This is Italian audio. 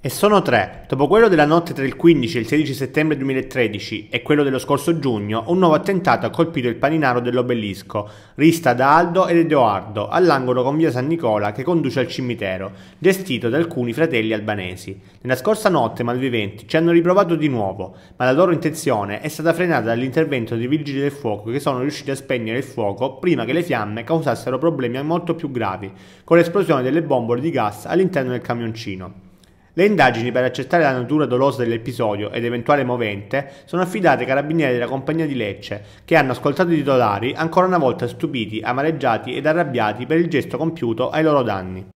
E sono tre. Dopo quello della notte tra il 15 e il 16 settembre 2013 e quello dello scorso giugno, un nuovo attentato ha colpito il paninaro dell'obelisco, rista da Aldo ed Edoardo, all'angolo con via San Nicola che conduce al cimitero, gestito da alcuni fratelli albanesi. Nella scorsa notte malviventi ci hanno riprovato di nuovo, ma la loro intenzione è stata frenata dall'intervento dei vigili del fuoco che sono riusciti a spegnere il fuoco prima che le fiamme causassero problemi molto più gravi, con l'esplosione delle bombole di gas all'interno del camioncino. Le indagini per accertare la natura dolosa dell'episodio ed eventuale movente sono affidate ai carabinieri della compagnia di Lecce, che hanno ascoltato i titolari ancora una volta stupiti, amareggiati ed arrabbiati per il gesto compiuto ai loro danni.